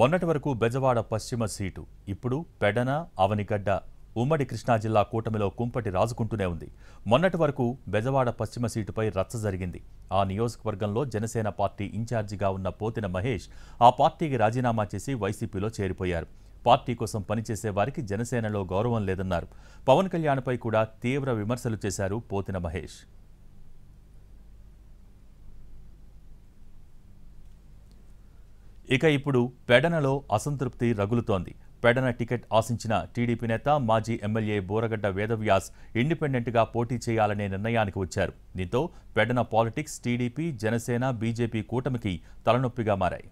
మొన్నటి వరకు బెజవాడ పశ్చిమ సీటు ఇప్పుడు పెడన అవనిగడ్డ ఉమ్మడి కృష్ణా జిల్లా కూటమిలో కుంపటి రాజుకుంటూనే ఉంది మొన్నటి వరకు బెజవాడ పశ్చిమ సీటుపై రచ్చ జరిగింది ఆ నియోజకవర్గంలో జనసేన పార్టీ ఇన్ఛార్జిగా ఉన్న పోతిన మహేష్ ఆ పార్టీకి రాజీనామా చేసి వైసీపీలో చేరిపోయారు పార్టీ కోసం పనిచేసే వారికి జనసేనలో గౌరవం లేదన్నారు పవన్ కళ్యాణ్పై కూడా తీవ్ర విమర్శలు చేశారు పోతిన మహేష్ ఇక ఇప్పుడు పెడనలో అసంతృప్తి రగులుతోంది పెడన టికెట్ ఆశించిన టీడీపీ నేత మాజీ ఎమ్మెల్యే బోరగడ్డ వేదవ్యాస్ ఇండిపెండెంట్గా పోటీ చేయాలనే నిర్ణయానికి వచ్చారు దీంతో పెడన పాలిటిక్స్ టీడీపీ జనసేన బీజేపీ కూటమికి తలనొప్పిగా మారాయి